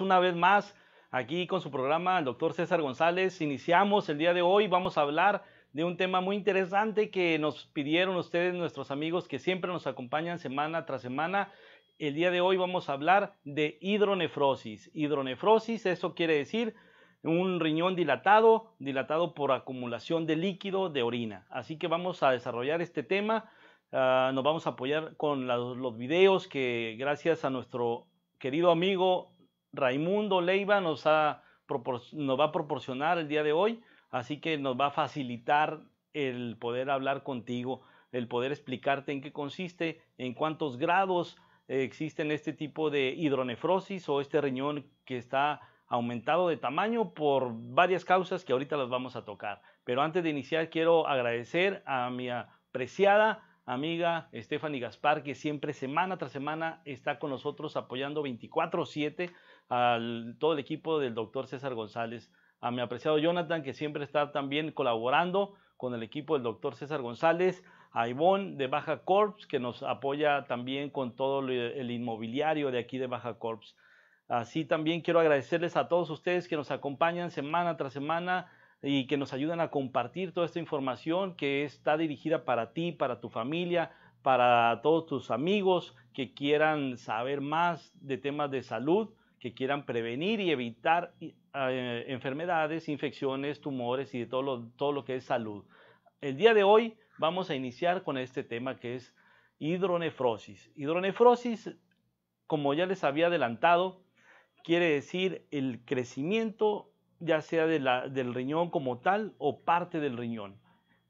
una vez más aquí con su programa, el doctor César González. Iniciamos el día de hoy, vamos a hablar de un tema muy interesante que nos pidieron ustedes, nuestros amigos que siempre nos acompañan semana tras semana. El día de hoy vamos a hablar de hidronefrosis. Hidronefrosis, eso quiere decir un riñón dilatado, dilatado por acumulación de líquido de orina. Así que vamos a desarrollar este tema. Ah, nos vamos a apoyar con los videos que gracias a nuestro querido amigo Raimundo Leiva nos, va a proporcionar el día de hoy, así que nos va a facilitar el poder hablar contigo, el poder explicarte en qué consiste, en cuántos grados eh, existen este tipo de hidronefrosis o este riñón que está aumentado de tamaño por varias causas que ahorita las vamos a tocar. Pero antes de iniciar quiero agradecer a mi apreciada amiga Stephanie Gaspar, que siempre semana tras semana está con nosotros apoyando 24/7 a todo el equipo del doctor César González, a mi apreciado Jonathan, que siempre está también colaborando con el equipo del doctor César González, a Ivonne de Baja Corps, que nos apoya también con todo el inmobiliario de aquí de Baja Corps. Así también quiero agradecerles a todos ustedes que nos acompañan semana tras semana y que nos ayudan a compartir toda esta información que está dirigida para ti, para tu familia, para todos tus amigos que quieran saber más de temas de salud, que quieran prevenir y evitar eh, enfermedades, infecciones, tumores y de todo lo, todo lo que es salud. El día de hoy vamos a iniciar con este tema que es hidronefrosis. Hidronefrosis, como ya les había adelantado, quiere decir el crecimiento ya sea de la, del riñón como tal o parte del riñón.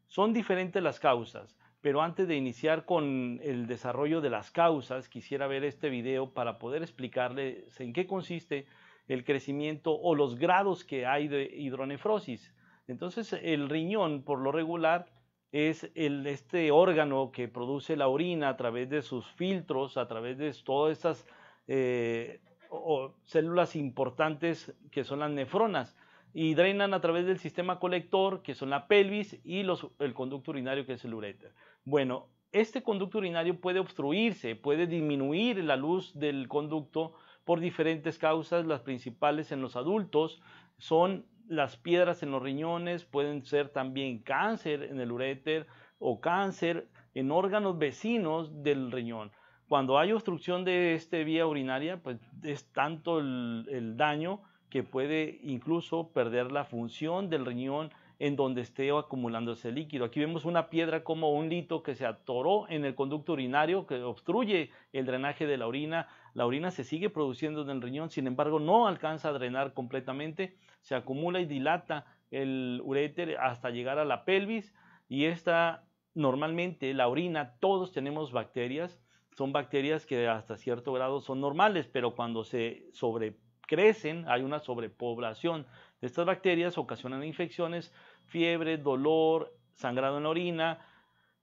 Son diferentes las causas, pero antes de iniciar con el desarrollo de las causas, quisiera ver este video para poder explicarles en qué consiste el crecimiento o los grados que hay de hidronefrosis. Entonces, el riñón, por lo regular, es el, este órgano que produce la orina a través de sus filtros, a través de todas estas eh, o células importantes que son las nefronas y drenan a través del sistema colector que son la pelvis y el conducto urinario que es el uréter. Bueno, este conducto urinario puede obstruirse, puede disminuir la luz del conducto por diferentes causas, las principales en los adultos son las piedras en los riñones, pueden ser también cáncer en el uréter o cáncer en órganos vecinos del riñón. Cuando hay obstrucción de esta vía urinaria, pues es tanto el, daño que puede incluso perder la función del riñón en donde esté acumulando ese líquido. Aquí vemos una piedra como un lito que se atoró en el conducto urinario que obstruye el drenaje de la orina. La orina se sigue produciendo en el riñón, sin embargo no alcanza a drenar completamente, se acumula y dilata el uréter hasta llegar a la pelvis y esta normalmente la orina, todos tenemos bacterias son bacterias que hasta cierto grado son normales, pero cuando se sobrecrecen, hay una sobrepoblación de estas bacterias, ocasionan infecciones, fiebre, dolor, sangrado en la orina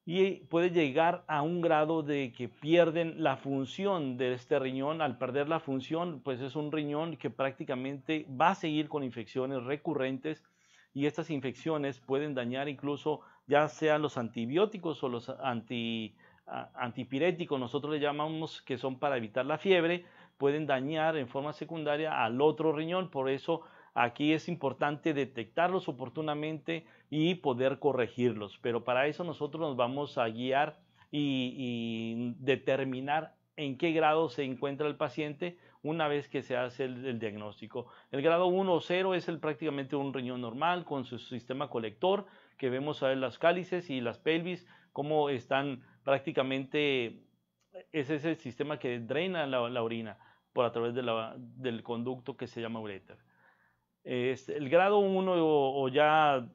y puede llegar a un grado de que pierden la función de este riñón. Al perder la función, pues es un riñón que prácticamente va a seguir con infecciones recurrentes y estas infecciones pueden dañar incluso ya sean los antibióticos o los anti antipirético nosotros le llamamos que son para evitar la fiebre, pueden dañar en forma secundaria al otro riñón, por eso aquí es importante detectarlos oportunamente y poder corregirlos, pero para eso nosotros nos vamos a guiar y, determinar en qué grado se encuentra el paciente una vez que se hace el, diagnóstico. El grado 1 o 0 es el, prácticamente un riñón normal con su sistema colector, que vemos a ver las cálices y las pelvis, cómo están prácticamente eh, ese es el sistema que drena la, orina por a través del conducto que se llama ureter. el grado 1 o, o, ya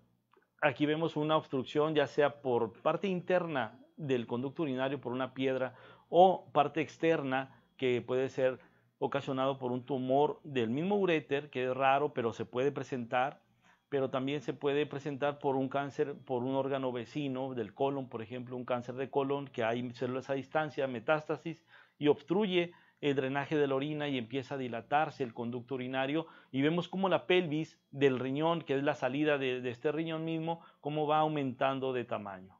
aquí vemos una obstrucción ya sea por parte interna del conducto urinario por una piedra o parte externa que puede ser ocasionado por un tumor del mismo ureter que es raro pero se puede presentar pero también se puede presentar por un cáncer, por un órgano vecino del colon, por ejemplo, un cáncer de colon que hay células a distancia, metástasis, y obstruye el drenaje de la orina y empieza a dilatarse el conducto urinario y vemos cómo la pelvis del riñón, que es la salida de, este riñón mismo, cómo va aumentando de tamaño.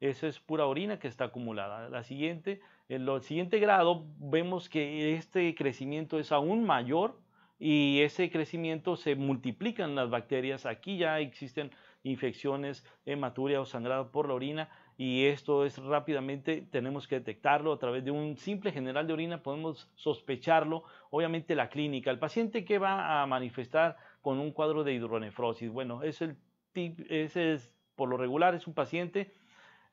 Eso es pura orina que está acumulada. La siguiente, en el siguiente grado vemos que este crecimiento es aún mayor y ese crecimiento se multiplican las bacterias. Aquí ya existen infecciones, hematuria o sangrado por la orina y esto es rápidamente, tenemos que detectarlo a través de un simple general de orina, podemos sospecharlo. Obviamente la clínica, el paciente que va a manifestar con un cuadro de hidronefrosis, bueno, es el ese es por lo regular es un paciente,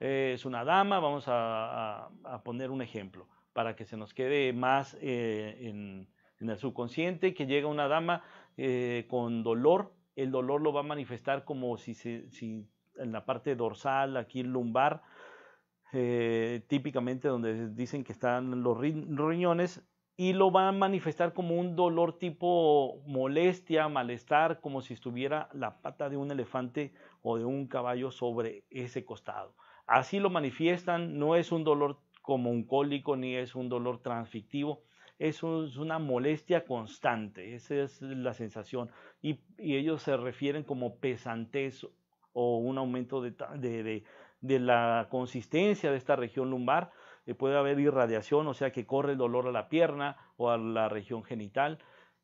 eh, es una dama, vamos a, poner un ejemplo para que se nos quede más eh, en en el subconsciente que llega una dama eh, con dolor, el dolor lo va a manifestar como si, en la parte dorsal, aquí lumbar, eh, típicamente donde dicen que están los riñones, y lo va a manifestar como un dolor tipo molestia, malestar, como si estuviera la pata de un elefante o de un caballo sobre ese costado. Así lo manifiestan, no es un dolor como un cólico ni es un dolor transfictivo, es una molestia constante, esa es la sensación. Y, ellos se refieren como pesantez o un aumento de, la consistencia de esta región lumbar. Eh, puede haber irradiación, o sea que corre el dolor a la pierna o a la región genital.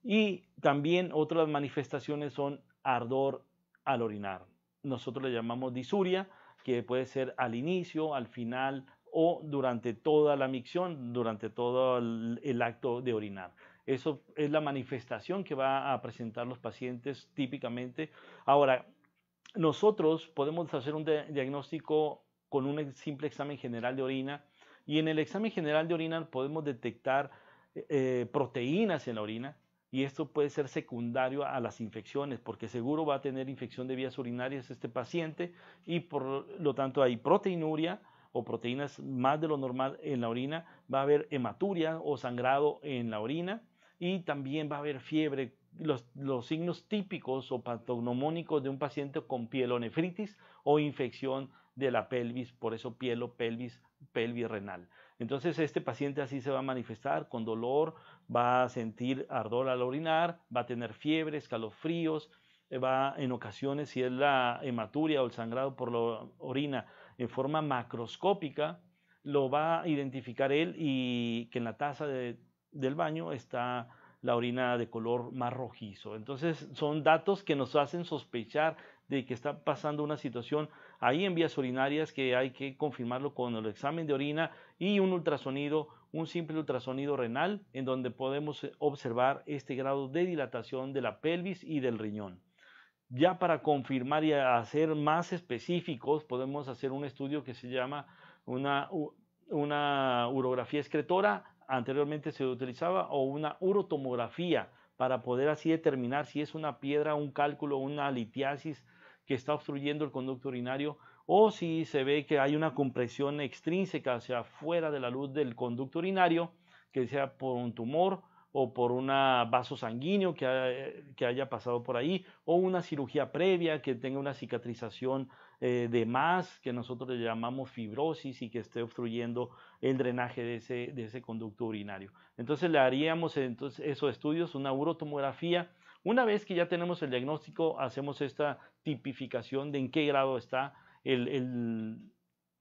Y también otras manifestaciones son ardor al orinar. Nosotros le llamamos disuria, que puede ser al inicio, al final o durante toda la micción, durante todo el, acto de orinar. Eso es la manifestación que va a presentar los pacientes típicamente. Ahora, nosotros podemos hacer un diagnóstico con un simple examen general de orina y en el examen general de orina podemos detectar eh, proteínas en la orina y esto puede ser secundario a las infecciones porque seguro va a tener infección de vías urinarias este paciente y por lo tanto hay proteinuria, o proteínas más de lo normal en la orina, va a haber hematuria o sangrado en la orina y también va a haber fiebre. Los, signos típicos o patognomónicos de un paciente con pielonefritis o infección de la pelvis, por eso pielo, pelvis, pelvis renal. Entonces este paciente así se va a manifestar con dolor, va a sentir ardor al orinar, va a tener fiebre, escalofríos, eh, va en ocasiones si es la hematuria o el sangrado por la orina, en forma macroscópica, lo va a identificar él y que en la taza del baño está la orina de color más rojizo. Entonces son datos que nos hacen sospechar de que está pasando una situación ahí en vías urinarias que hay que confirmarlo con el examen de orina y un ultrasonido, un simple ultrasonido renal en donde podemos observar este grado de dilatación de la pelvis y del riñón. Ya para confirmar y hacer más específicos, podemos hacer un estudio que se llama una, una urografía excretora, anteriormente se utilizaba, o una urotomografía, para poder así determinar si es una piedra, un cálculo, una litiasis que está obstruyendo el conducto urinario, o si se ve que hay una compresión extrínseca hacia fuera de la luz del conducto urinario, que sea por un tumor, o por un vaso sanguíneo eh, que, haya pasado por ahí, o una cirugía previa que tenga una cicatrización eh, de más, que nosotros le llamamos fibrosis y que esté obstruyendo el drenaje de ese, de ese conducto urinario. Entonces le haríamos entonces, esos estudios, una urotomografía. Una vez que ya tenemos el diagnóstico, hacemos esta tipificación de en qué grado está el, daño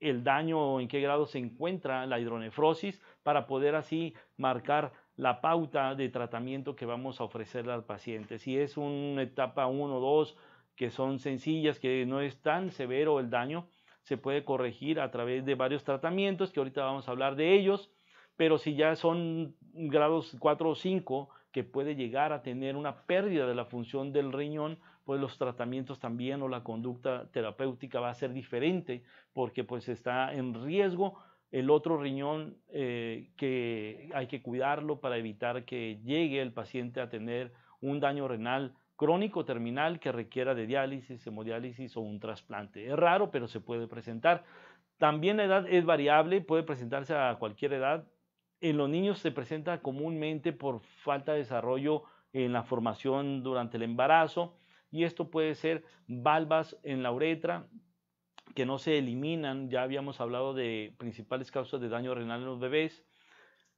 o daño en qué grado se encuentra la hidronefrosis para poder así marcar la pauta de tratamiento que vamos a ofrecerle al paciente. Si es una etapa 1 o 2 que son sencillas, que no es tan severo el daño, se puede corregir a través de varios tratamientos, que ahorita vamos a hablar de ellos, pero si ya son grados 4 o 5, que puede llegar a tener una pérdida de la función del riñón, pues los tratamientos también o la conducta terapéutica va a ser diferente porque pues está en riesgo el otro riñón eh, que hay que cuidarlo para evitar que llegue el paciente a tener un daño renal crónico terminal que requiera de diálisis, hemodiálisis o un trasplante. Es raro, pero se puede presentar. También la edad es variable, puede presentarse a cualquier edad. En los niños se presenta comúnmente por falta de desarrollo en la formación durante el embarazo y esto puede ser valvas en la uretra, que no se eliminan, ya habíamos hablado de principales causas de daño renal en los bebés.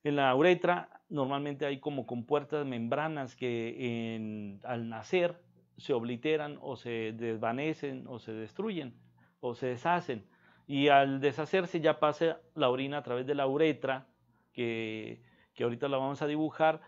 En la uretra normalmente hay como compuertas, membranas que al nacer se obliteran o se desvanecen o se destruyen o se deshacen. Y al deshacerse ya pasa la orina a través de la uretra, que, que ahorita la vamos a dibujar,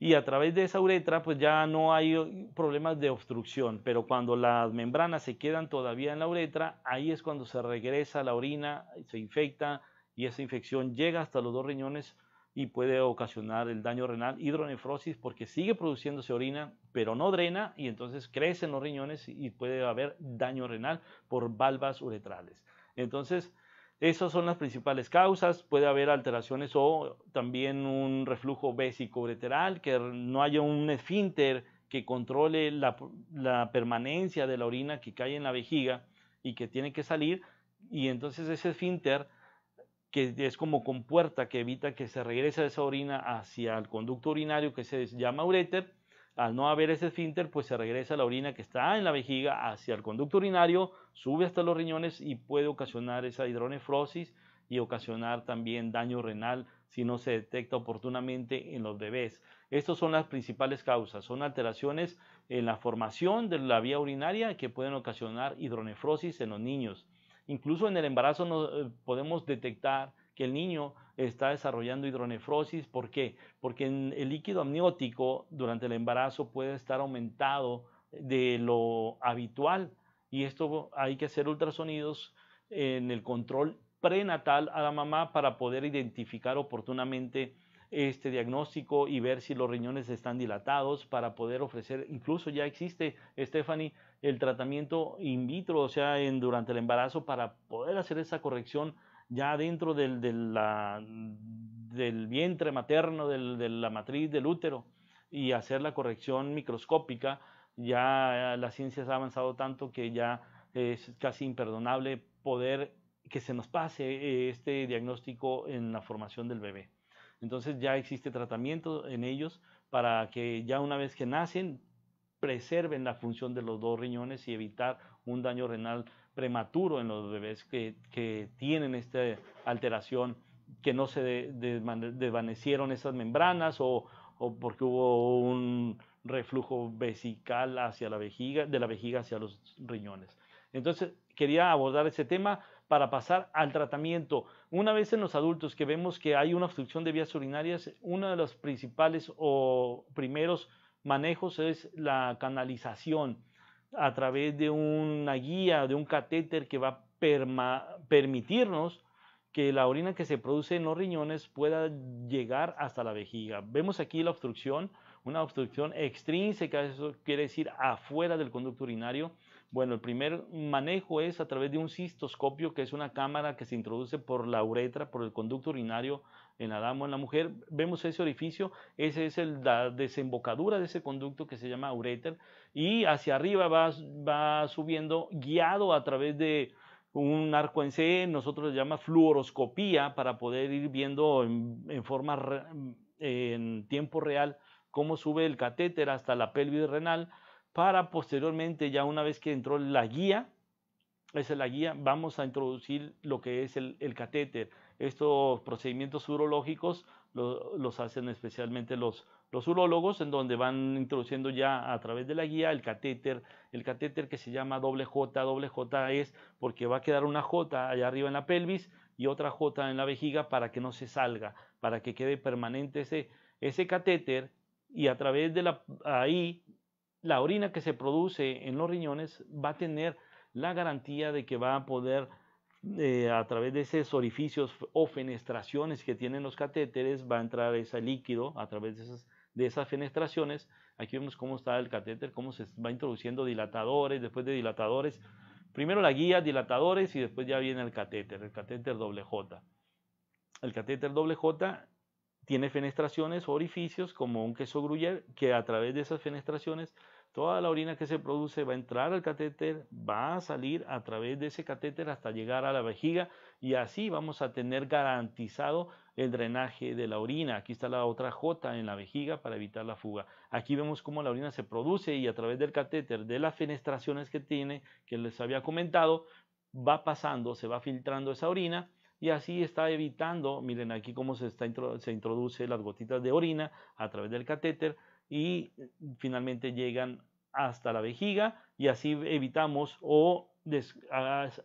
y a través de esa uretra pues ya no hay eh, problemas de obstrucción, pero cuando las membranas se quedan todavía en la uretra, ahí es cuando se regresa la orina, se infecta y esa infección llega hasta los dos riñones y puede ocasionar el daño renal, hidronefrosis, porque sigue produciéndose orina, pero no drena y entonces crecen los riñones y puede haber daño renal por valvas uretrales. Entonces, esas son las principales causas. Puede haber alteraciones o también un reflujo bésico ureteral, que no haya un esfínter que controle la, permanencia de la orina que cae en la vejiga y que tiene que salir. Y entonces ese esfínter, que es como compuerta que evita que se regrese esa orina hacia el conducto urinario que se llama ureter, al no haber ese esfínter, pues se regresa la orina que está en la vejiga hacia el conducto urinario, sube hasta los riñones y puede ocasionar esa hidronefrosis y ocasionar también daño renal si no se detecta oportunamente en los bebés. Estas son las principales causas, son alteraciones en la formación de la vía urinaria que pueden ocasionar hidronefrosis en los niños. Incluso en el embarazo eh, podemos detectar que el niño está desarrollando hidronefrosis. ¿Por qué? Porque el líquido amniótico durante el embarazo puede estar aumentado de lo habitual y esto hay que hacer ultrasonidos en el control prenatal a la mamá para poder identificar oportunamente este diagnóstico y ver si los riñones están dilatados para poder ofrecer, incluso ya existe, Stephanie, el tratamiento in vitro, o sea, en, durante el embarazo para poder hacer esa corrección ya dentro del, vientre materno, de la matriz del útero, y hacer la corrección microscópica, ya eh, la ciencia ha avanzado tanto que ya es casi imperdonable poder que se nos pase eh, este diagnóstico en la formación del bebé. Entonces ya existe tratamiento en ellos para que ya una vez que nacen preserven la función de los dos riñones y evitar un daño renal prematuro en los bebés que, tienen esta alteración, que no se desvanecieron esas membranas o, o, porque hubo un reflujo vesical hacia la vejiga, de la vejiga hacia los riñones. Entonces, quería abordar ese tema para pasar al tratamiento. Una vez en los adultos que vemos que hay una obstrucción de vías urinarias, uno de los principales o primeros manejos es la canalización a través de una guía, de un catéter que va a permitirnos que la orina que se produce en los riñones pueda llegar hasta la vejiga. Vemos aquí la obstrucción, una obstrucción extrínseca, eso quiere decir afuera del conducto urinario. Bueno, el primer manejo es a través de un cistoscopio, que es una cámara que se introduce por la uretra, por el conducto urinario, en la dama o en la mujer, vemos ese orificio, ese es el, la desembocadura de ese conducto que se llama ureter, y hacia arriba va, va subiendo guiado a través de un arco en C, nosotros le llamamos fluoroscopía para poder ir viendo en, forma en tiempo real cómo sube el catéter hasta la pelvis renal para posteriormente ya una vez que entró la guía, esa es la guía, vamos a introducir lo que es el catéter estos procedimientos urológicos los hacen especialmente los, los urólogos, en donde van introduciendo ya a través de la guía el catéter, el catéter que se llama doble J, doble J es porque va a quedar una J allá arriba en la pelvis y otra J en la vejiga para que no se salga, para que quede permanente ese, ese catéter y a través de la, ahí la orina que se produce en los riñones va a tener la garantía de que va a poder eh, a través de esos orificios o fenestraciones que tienen los catéteres, va a entrar ese líquido a través de esas, de esas fenestraciones. Aquí vemos cómo está el catéter, cómo se va introduciendo dilatadores, después de dilatadores. Primero la guía, dilatadores y después ya viene el catéter, el catéter doble J. El catéter doble J tiene fenestraciones o orificios como un queso gruyer que a través de esas fenestraciones Toda la orina que se produce va a entrar al catéter, va a salir a través de ese catéter hasta llegar a la vejiga y así vamos a tener garantizado el drenaje de la orina. Aquí está la otra J en la vejiga para evitar la fuga. Aquí vemos cómo la orina se produce y a través del catéter, de las fenestraciones que tiene, que les había comentado, va pasando, se va filtrando esa orina y así está evitando, miren aquí cómo se, está, se introduce las gotitas de orina a través del catéter y mm, finalmente llegan hasta la vejiga y así evitamos o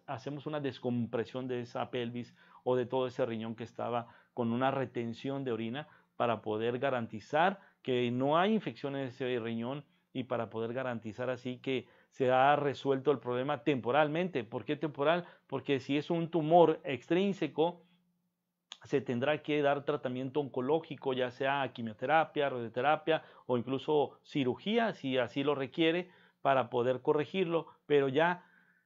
hacemos una descompresión de esa pelvis o de todo ese riñón que estaba con una retención de orina para poder garantizar que no hay infección en ese riñón y para poder garantizar así que se ha resuelto el problema temporalmente. ¿Por qué temporal? Porque si es un tumor extrínseco, se tendrá que dar tratamiento oncológico, ya sea quimioterapia, radioterapia o incluso cirugía, si así lo requiere, para poder corregirlo, pero ya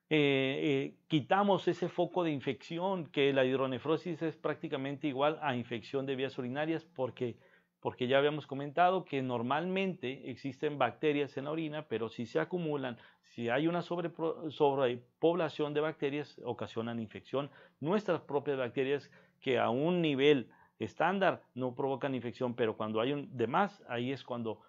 eh, eh, quitamos ese foco de infección, que la hidronefrosis es prácticamente igual a infección de vías urinarias, porque, porque ya habíamos comentado que normalmente existen bacterias en la orina, pero si se acumulan, si hay una sobrepoblación de bacterias, ocasionan infección. Nuestras propias bacterias que a un nivel estándar no provocan infección, pero cuando hay un demás ahí es cuando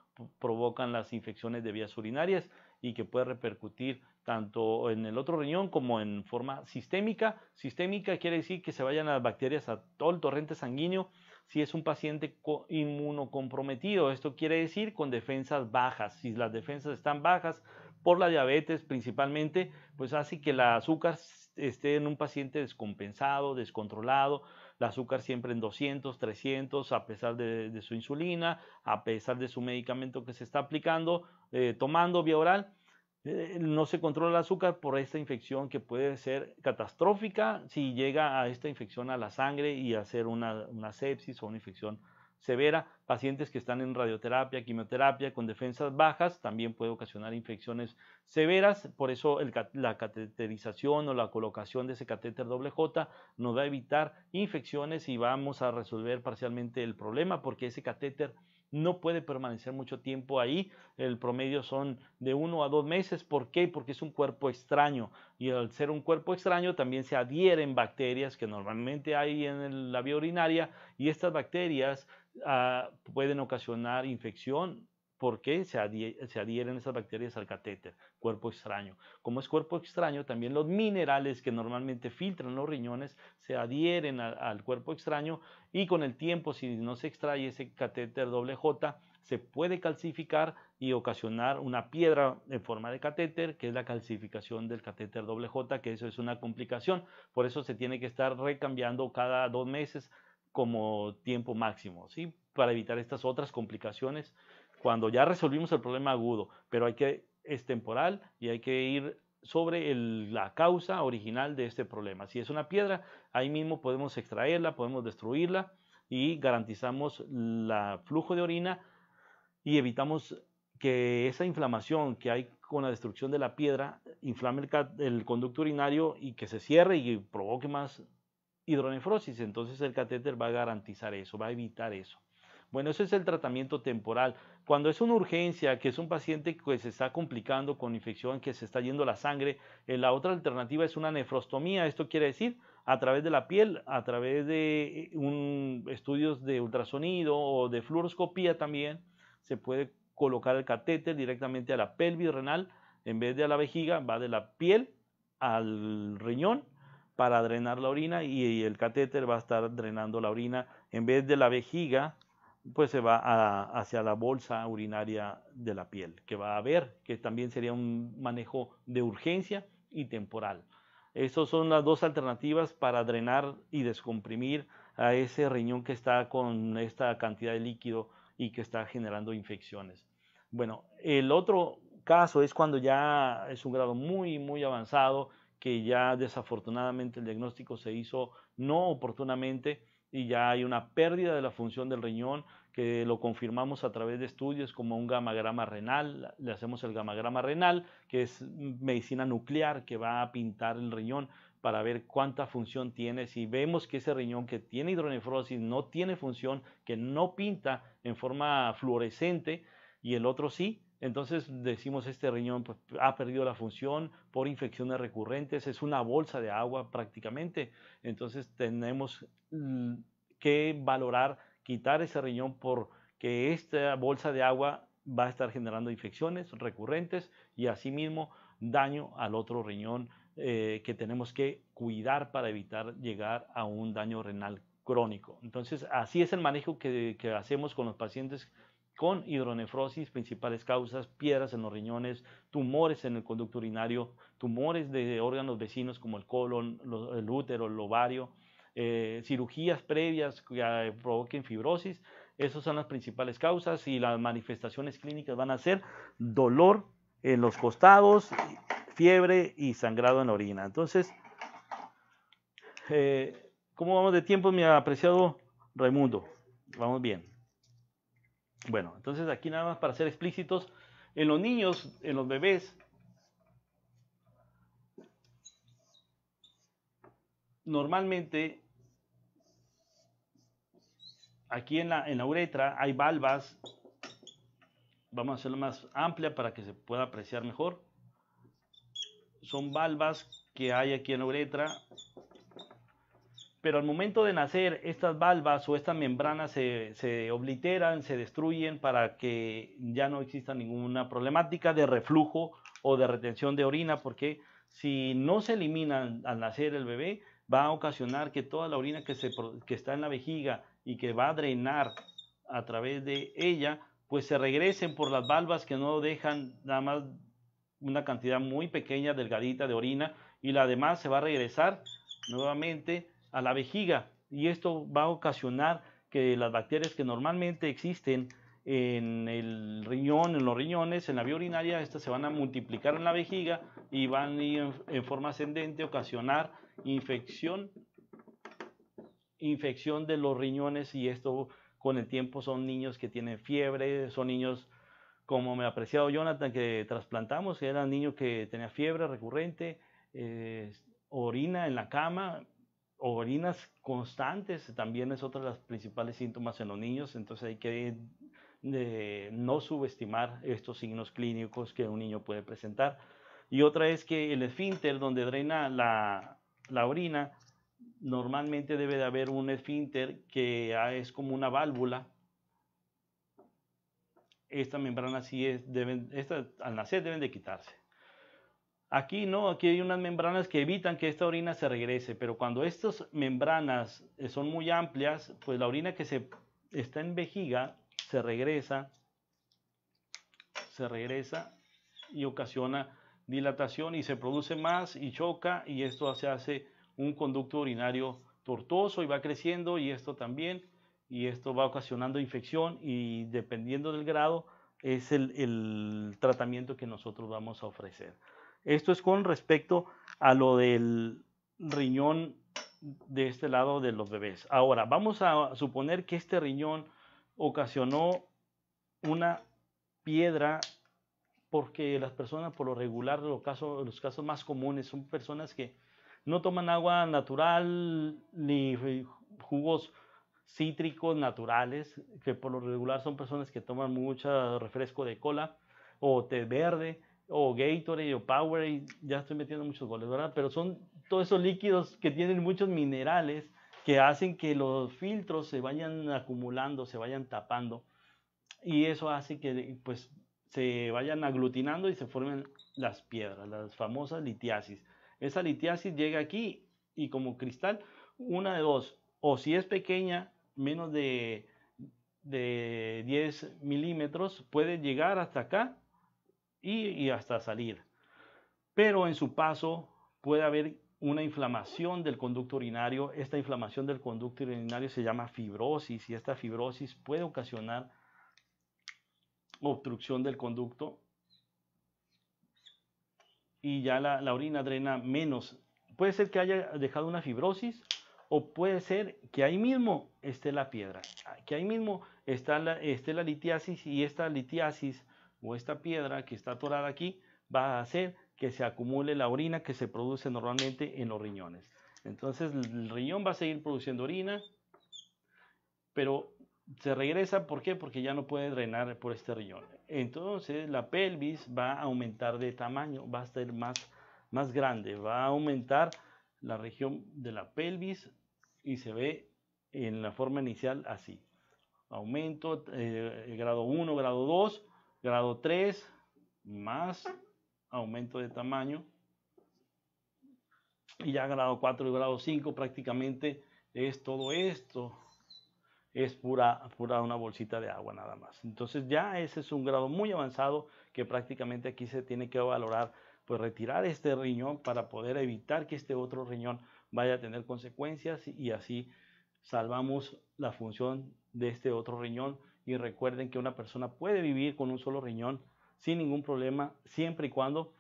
provocan las infecciones de vías urinarias y que puede repercutir tanto en el otro riñón como en forma sistémica. Sistémica quiere decir que se vayan las bacterias a todo el torrente sanguíneo si es un paciente inmunocomprometido. Esto quiere decir con defensas bajas. Si las defensas están bajas por la diabetes principalmente, pues hace que el azúcar esté en un paciente descompensado, descontrolado, el azúcar siempre en 200, 300, a pesar de, su insulina, a pesar de su medicamento que se está aplicando, eh, tomando vía oral, eh, no se controla el azúcar por esta infección que puede ser catastrófica si llega a esta infección a la sangre y hacer una sepsis o una infección severa, pacientes que están en radioterapia, quimioterapia, con defensas bajas, también puede ocasionar infecciones severas, por eso la cateterización o la colocación de ese catéter doble J nos va a evitar infecciones y vamos a resolver parcialmente el problema porque ese catéter no puede permanecer mucho tiempo ahí. El promedio son de uno a dos meses. ¿Por qué? Porque es un cuerpo extraño. Y al ser un cuerpo extraño también se adhieren bacterias que normalmente hay en la vía urinaria. Y estas bacterias Ah, pueden ocasionar infección porque se, adhieren, esas bacterias al catéter, cuerpo extraño. Como es cuerpo extraño, también los minerales que normalmente filtran los riñones se adhieren al cuerpo extraño y con el tiempo, si no se extrae ese catéter doble J, se puede calcificar y ocasionar una piedra en forma de catéter, que es la calcificación del catéter doble J, que eso es una complicación. Por eso se tiene que estar recambiando cada dos meses como tiempo máximo, ¿sí? Para evitar estas otras complicaciones cuando ya resolvimos el problema agudo, pero hay que, es temporal y hay que ir sobre la causa original de este problema. Si es una piedra, ahí mismo podemos extraerla, podemos destruirla y garantizamos el flujo de orina y evitamos que esa inflamación que hay con la destrucción de la piedra inflame el conducto urinario y que se cierre y provoque más hidronefrosis. Entonces el catéter va a garantizar eso, va a evitar eso. Bueno, ese es el tratamiento temporal. Cuando es una urgencia, que es un paciente que se está complicando con infección, que se está yendo la sangre, eh, la otra alternativa es una nefrostomía. Esto quiere decir a través de la piel, a través de eh, un, estudios de ultrasonido o de fluoroscopía también, se puede colocar el catéter directamente a la pelvis renal en vez de a la vejiga, va de la piel al riñón para drenar la orina y, el catéter va a estar drenando la orina. En vez de la vejiga, pues se va hacia la bolsa urinaria de la piel, que va a haber, que también sería un manejo de urgencia y temporal. Esas son las dos alternativas para drenar y descomprimir a ese riñón que está con esta cantidad de líquido y que está generando infecciones. Bueno, el otro caso es cuando ya es un grado muy, muy avanzado que ya desafortunadamente el diagnóstico se hizo no oportunamente y ya hay una pérdida de la función del riñón que lo confirmamos a través de estudios como un gamagrama renal, le hacemos el gamagrama renal, que es medicina nuclear que va a pintar el riñón para ver cuánta función tiene, si vemos que ese riñón que tiene hidronefrosis no tiene función, que no pinta en forma fluorescente y el otro sí, entonces decimos este riñón pues, ha perdido la función por infecciones recurrentes, es una bolsa de agua prácticamente. Entonces tenemos que valorar quitar ese riñón porque esta bolsa de agua va a estar generando infecciones recurrentes y asimismo daño al otro riñón eh, que tenemos que cuidar para evitar llegar a un daño renal crónico. Entonces así es el manejo que, que hacemos con los pacientes con hidronefrosis, principales causas, piedras en los riñones, tumores en el conducto urinario, tumores de órganos vecinos como el colon, el útero, el ovario, eh, cirugías previas que eh, provoquen fibrosis. Esas son las principales causas y las manifestaciones clínicas van a ser dolor en los costados, fiebre y sangrado en la orina. Entonces, eh, ¿cómo vamos de tiempo, mi apreciado Raimundo? Vamos bien. Bueno, entonces aquí nada más para ser explícitos, en los niños, en los bebés, normalmente aquí en la, uretra hay valvas, vamos a hacerlo más amplia para que se pueda apreciar mejor, son valvas que hay aquí en la uretra pero al momento de nacer estas valvas o estas membranas se, obliteran, se destruyen para que ya no exista ninguna problemática de reflujo o de retención de orina, porque si no se eliminan al nacer el bebé, va a ocasionar que toda la orina que, se, que está en la vejiga y que va a drenar a través de ella, pues se regresen por las valvas que no dejan nada más una cantidad muy pequeña, delgadita de orina, y la demás se va a regresar nuevamente a la vejiga y esto va a ocasionar que las bacterias que normalmente existen en el riñón, en los riñones, en la vía urinaria, estas se van a multiplicar en la vejiga y van a ir en, forma ascendente ocasionar infección, infección de los riñones y esto con el tiempo son niños que tienen fiebre, son niños como me ha apreciado Jonathan que trasplantamos, que era un niño que tenía fiebre recurrente, eh, orina en la cama, orinas constantes también es otro de los principales síntomas en los niños, entonces hay que eh, no subestimar estos signos clínicos que un niño puede presentar. Y otra es que el esfínter donde drena la, orina, normalmente debe de haber un esfínter que ah, es como una válvula. Esta membrana sí es, deben, al nacer deben de quitarse. Aquí no, aquí hay unas membranas que evitan que esta orina se regrese, pero cuando estas membranas eh, son muy amplias, pues la orina que se está en vejiga se regresa, se regresa y ocasiona dilatación y se produce más y choca y esto se hace un conducto urinario tortuoso y va creciendo y esto también y esto va ocasionando infección y dependiendo del grado es el tratamiento que nosotros vamos a ofrecer. Esto es con respecto a lo del riñón de este lado de los bebés. Ahora, vamos a suponer que este riñón ocasionó una piedra porque las personas por lo regular, los casos, los casos más comunes son personas que no toman agua natural ni jugos cítricos naturales, que por lo regular son personas que toman mucho refresco de cola o té verde o Gatorade o Powerade, ya estoy metiendo muchos goles, ¿verdad? Pero son todos esos líquidos que tienen muchos minerales que hacen que los filtros se vayan acumulando, se vayan tapando y eso hace que pues se vayan aglutinando y se formen las piedras, las famosas litiasis. Esa litiasis llega aquí y como cristal, una de dos, o si es pequeña, menos de, de 10 milímetros, puede llegar hasta acá y, hasta salir. Pero en su paso puede haber una inflamación del conducto urinario. Esta inflamación del conducto urinario se llama fibrosis y esta fibrosis puede ocasionar obstrucción del conducto y ya la, orina drena menos. Puede ser que haya dejado una fibrosis o puede ser que ahí mismo esté la piedra, que ahí mismo está esté la litiasis y esta litiasis o esta piedra que está atorada aquí va a hacer que se acumule la orina que se produce normalmente en los riñones. Entonces el riñón va a seguir produciendo orina, pero se regresa, ¿por qué? Porque ya no puede drenar por este riñón. Entonces la pelvis va a aumentar de tamaño, va a ser más, más grande, va a aumentar la región de la pelvis y se ve en la forma inicial así. Aumento, eh, grado 1, grado 2, grado 3 más aumento de tamaño. Y ya grado 4 y grado 5 prácticamente es todo esto. Es pura, una bolsita de agua nada más. Entonces ya ese es un grado muy avanzado que prácticamente aquí se tiene que valorar, pues retirar este riñón para poder evitar que este otro riñón vaya a tener consecuencias y así salvamos la función de este otro riñón y recuerden que una persona puede vivir con un solo riñón sin ningún problema, siempre y cuando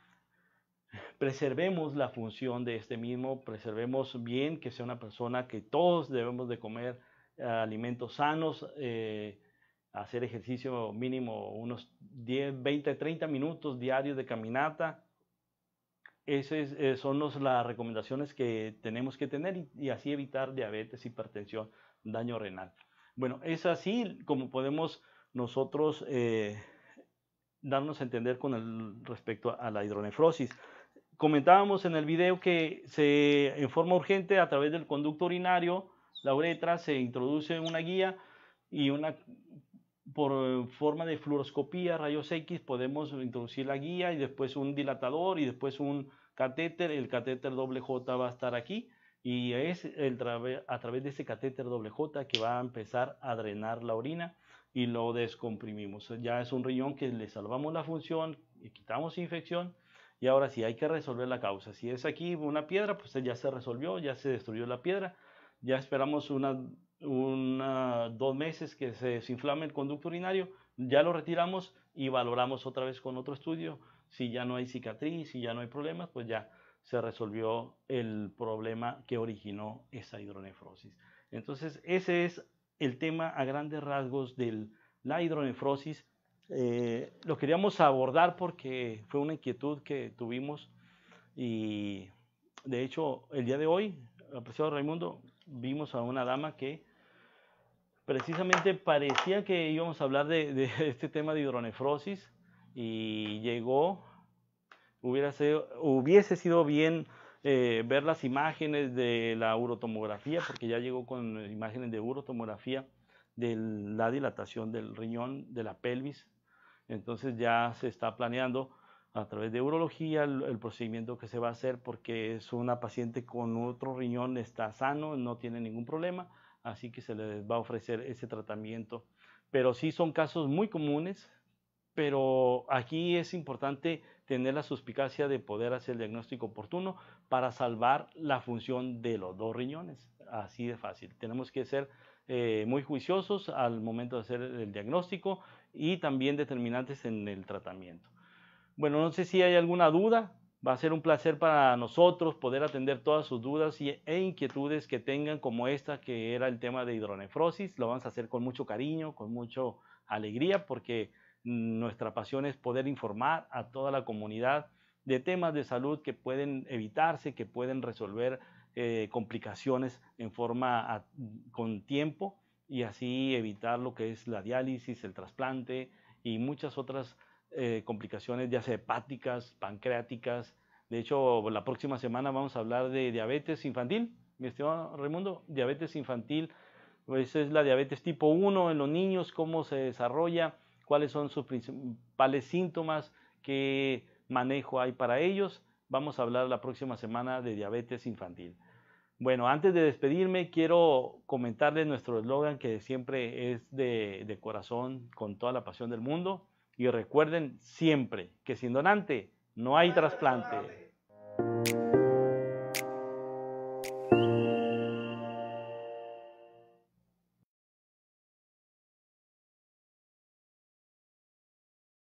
preservemos la función de este mismo, preservemos bien que sea una persona que todos debemos de comer eh, alimentos sanos, eh, hacer ejercicio mínimo unos 10, 20, 30 minutos diarios de caminata. Esas eh, son las recomendaciones que tenemos que tener y así evitar diabetes, hipertensión, daño renal. Bueno, es así como podemos nosotros eh, darnos a entender con respecto a la hidronefrosis. Comentábamos en el video que se, en forma urgente a través del conducto urinario, la uretra se introduce una guía y una por forma de fluoroscopía, rayos X, podemos introducir la guía y después un dilatador y después un catéter. El catéter doble J va a estar aquí y es el a través de ese catéter doble J que va a empezar a drenar la orina y lo descomprimimos. Ya es un riñón que le salvamos la función, y quitamos infección y ahora sí hay que resolver la causa. Si es aquí una piedra, pues ya se resolvió, ya se destruyó la piedra, ya esperamos dos meses que se desinflame el conducto urinario, ya lo retiramos y valoramos otra vez con otro estudio. Si ya no hay cicatriz, si ya no hay problemas, pues ya se resolvió el problema que originó esa hidronefrosis. Entonces, ese es el tema a grandes rasgos de la hidronefrosis. Eh, lo queríamos abordar porque fue una inquietud que tuvimos y de hecho el día de hoy, apreciado Raimundo, vimos a una dama que precisamente parecía que íbamos a hablar de, de este tema de hidronefrosis y llegó Hubiera sido, hubiese sido bien eh, ver las imágenes de la urotomografía, porque ya llegó con imágenes de urotomografía de la dilatación del riñón, de la pelvis. Entonces ya se está planeando a través de urología el, el, procedimiento que se va a hacer porque es una paciente con otro riñón, está sano, no tiene ningún problema, así que se les va a ofrecer ese tratamiento. Pero sí son casos muy comunes, pero aquí es importante tener la suspicacia de poder hacer el diagnóstico oportuno para salvar la función de los dos riñones. Así de fácil. Tenemos que ser eh, muy juiciosos al momento de hacer el diagnóstico y también determinantes en el tratamiento. Bueno, no sé si hay alguna duda. Va a ser un placer para nosotros poder atender todas sus dudas y, e inquietudes que tengan, como esta que era el tema de hidronefrosis. Lo vamos a hacer con mucho cariño, con mucha alegría, porque nuestra pasión es poder informar a toda la comunidad de temas de salud que pueden evitarse, que pueden resolver eh, complicaciones en forma con tiempo y así evitar lo que es la diálisis, el trasplante y muchas otras eh, complicaciones ya sea hepáticas, pancreáticas. De hecho, la próxima semana vamos a hablar de diabetes infantil. Mi estimado Raimundo, diabetes infantil, pues es la diabetes tipo 1 en los niños, cómo se desarrolla, cuáles son sus principales síntomas, qué manejo hay para ellos. Vamos a hablar la próxima semana de diabetes infantil. Bueno, antes de despedirme, quiero comentarles nuestro eslogan que siempre es de, corazón, con toda la pasión del mundo. Y recuerden siempre que sin donante no hay trasplante.